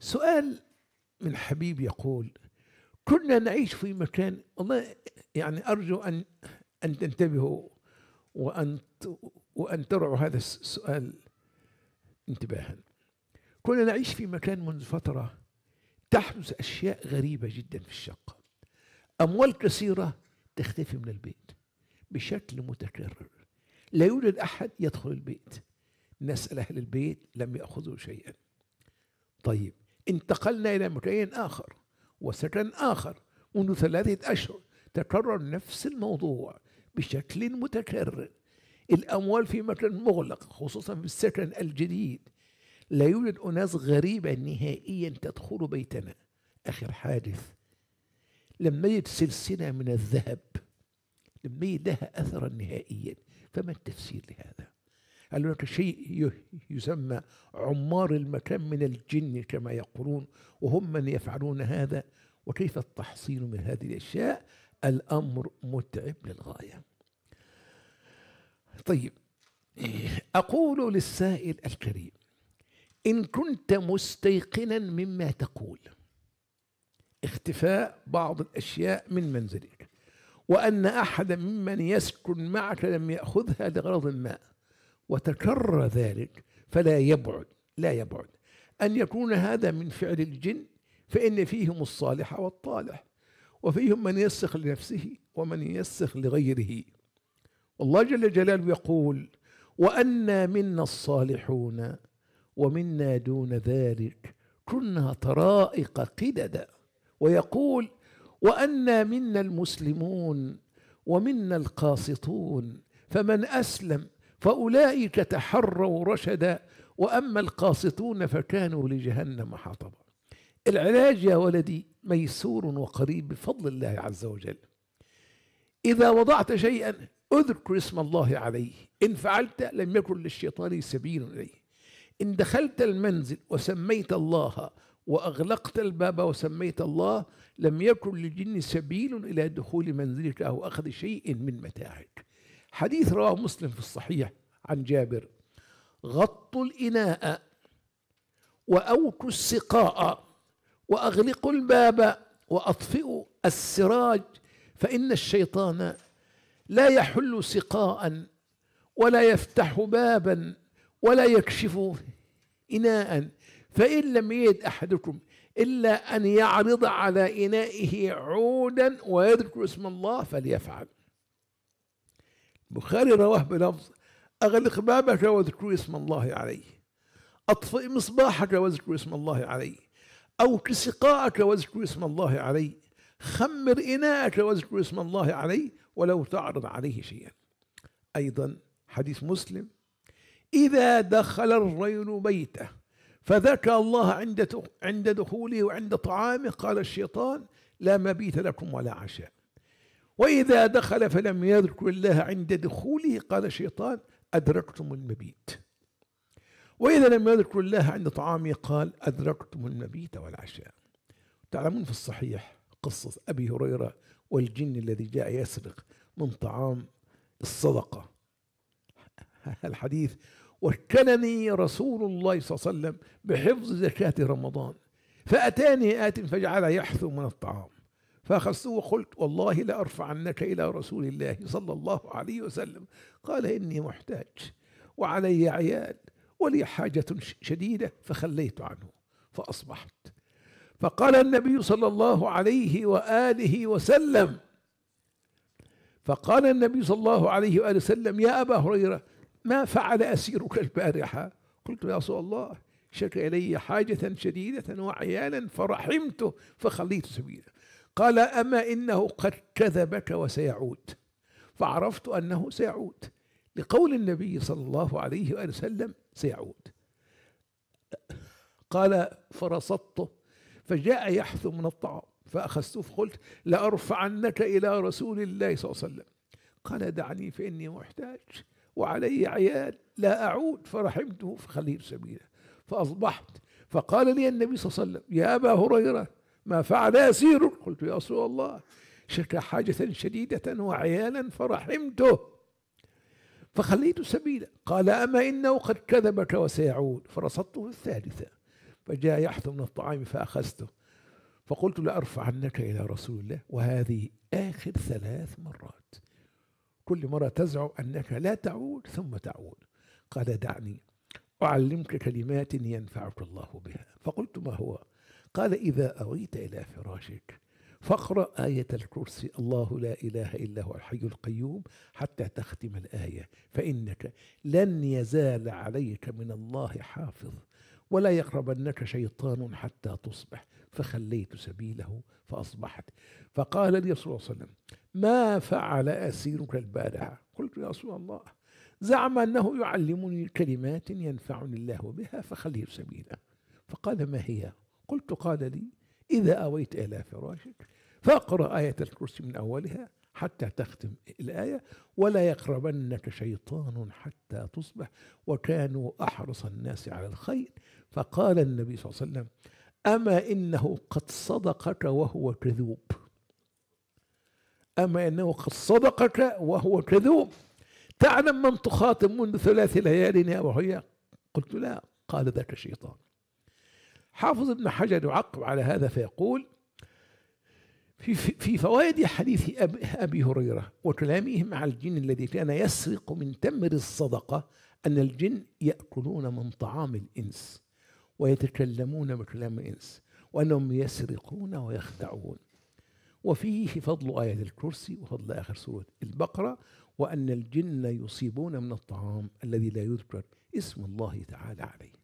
سؤال من حبيب يقول كنا نعيش في مكان والله يعني أرجو أن أن تنتبهوا وأن وأن ترعوا هذا السؤال انتباها كنا نعيش في مكان منذ فترة تحدث أشياء غريبة جدا في الشقة أموال كثيرة تختفي من البيت بشكل متكرر لا يوجد أحد يدخل البيت نسأل أهل البيت لم يأخذوا شيئا طيب انتقلنا إلى مكان آخر وسكن آخر منذ ثلاثة أشهر تكرر نفس الموضوع بشكل متكرر الأموال في مكان مغلق خصوصا في السكن الجديد لا يوجد أناس غريبة نهائيا تدخل بيتنا آخر حادث لم نجد سلسلة من الذهب لم يجد لها أثرا نهائيا فما التفسير لهذا قال هناك شيء يسمى عمار المكان من الجن كما يقولون وهم من يفعلون هذا وكيف التحصيل من هذه الاشياء الامر متعب للغايه طيب اقول للسائل الكريم ان كنت مستيقنا مما تقول اختفاء بعض الاشياء من منزلك وان احدا ممن يسكن معك لم ياخذها لغرض ما وتكرر ذلك فلا يبعد لا يبعد أن يكون هذا من فعل الجن فإن فيهم الصالح والطالح وفيهم من يسخ لنفسه ومن يسخ لغيره والله جل جلاله يقول وأنا منا الصالحون ومنا دون ذلك كنا طرائق قددا ويقول وأنا منا المسلمون ومنا القاسطون فمن أسلم فأولئك تحروا رشدا وأما القاسطون فكانوا لجهنم حطبا العلاج يا ولدي ميسور وقريب بفضل الله عز وجل إذا وضعت شيئا اذكر اسم الله عليه إن فعلت لم يكن للشيطان سبيل إليه إن دخلت المنزل وسميت الله وأغلقت الباب وسميت الله لم يكن للجن سبيل إلى دخول منزلك أو أخذ شيء من متاعك حديث رواه مسلم في الصحيح عن جابر غطوا الإناء وأوكوا السقاء وأغلقوا الباب وأطفئوا السراج فإن الشيطان لا يحل سقاء ولا يفتح بابا ولا يكشف إناء فإن لم يد أحدكم إلا أن يعرض على إنائه عودا ويذكر اسم الله فليفعل البخاري رواه بلفظ أغلق بابك واذكر اسم الله عليه أطفئ مصباحك واذكر اسم الله عليه أو سقاءك واذكر اسم الله عليه خمر إناءك واذكر اسم الله عليه ولو تعرض عليه شيئا أيضا حديث مسلم إذا دخل الرجل بيته فذكر الله عند عند دخوله وعند طعامه قال الشيطان لا مبيت لكم ولا عشاء وإذا دخل فلم يذكر الله عند دخوله قال الشيطان أدركتم المبيت وإذا لم يذكر الله عند طعامه قال أدركتم المبيت والعشاء تعلمون في الصحيح قصة أبي هريرة والجن الذي جاء يسرق من طعام الصدقة الحديث وكلني رسول الله صلى الله عليه وسلم بحفظ زكاة رمضان فأتاني آت فجعل يحثو من الطعام فأخذته وقلت والله لأرفعنك إلى رسول الله صلى الله عليه وسلم قال إني محتاج وعلي عيال ولي حاجة شديدة فخليت عنه فأصبحت فقال النبي صلى الله عليه وآله وسلم فقال النبي صلى الله عليه وآله وسلم يا أبا هريرة ما فعل أسيرك البارحة قلت يا رسول الله شكى إلي حاجة شديدة وعيالا فرحمته فخليت سبيله قال أما إنه قد كذبك وسيعود فعرفت أنه سيعود لقول النبي صلى الله عليه وآله وسلم سيعود قال فرصدته فجاء يحث من الطعام فأخذته فقلت لأرفعنك إلى رسول الله صلى الله عليه وسلم قال دعني فإني محتاج وعلي عيال لا أعود فرحمته فخليل سبيله فأصبحت فقال لي النبي صلى الله عليه وسلم يا أبا هريرة ما فعل يسير فقلت يا رسول الله شكا حاجة شديدة وعيالا فرحمته فخليت سبيلا قال أما إنه قد كذبك وسيعود فرصدته الثالثة فجاء يحث من الطعام فأخذته فقلت لأرفعنك إلى رسول الله وهذه آخر ثلاث مرات كل مرة تزعم أنك لا تعود ثم تعود قال دعني أعلمك كلمات ينفعك الله بها فقلت ما هو قال إذا أويت إلى فراشك فاقرأ آية الكرسي الله لا إله إلا هو الحي القيوم حتى تختم الآية فإنك لن يزال عليك من الله حافظ ولا يقربنك شيطان حتى تصبح فخليت سبيله فأصبحت فقال لي صلى الله عليه وسلم ما فعل أسيرك البارحة قلت يا رسول الله زعم أنه يعلمني كلمات ينفعني الله بها فخليه سبيله فقال ما هي قلت قال لي إذا أويت إلى فراشك فاقرأ آية الكرسي من أولها حتى تختم الآية ولا يقربنك شيطان حتى تصبح وكانوا أحرص الناس على الخير فقال النبي صلى الله عليه وسلم أما إنه قد صدقك وهو كذوب أما إنه قد صدقك وهو كذوب تعلم من تخاطب منذ ثلاث ليال يا وهي قلت لا قال ذاك الشيطان حافظ ابن حجر يعقب على هذا فيقول في, في فوائد حديث أبي هريرة وكلامه مع الجن الذي كان يسرق من تمر الصدقة أن الجن يأكلون من طعام الإنس ويتكلمون بكلام الإنس وأنهم يسرقون ويخدعون وفيه فضل آية الكرسي وفضل آخر سورة البقرة وأن الجن يصيبون من الطعام الذي لا يذكر اسم الله تعالى عليه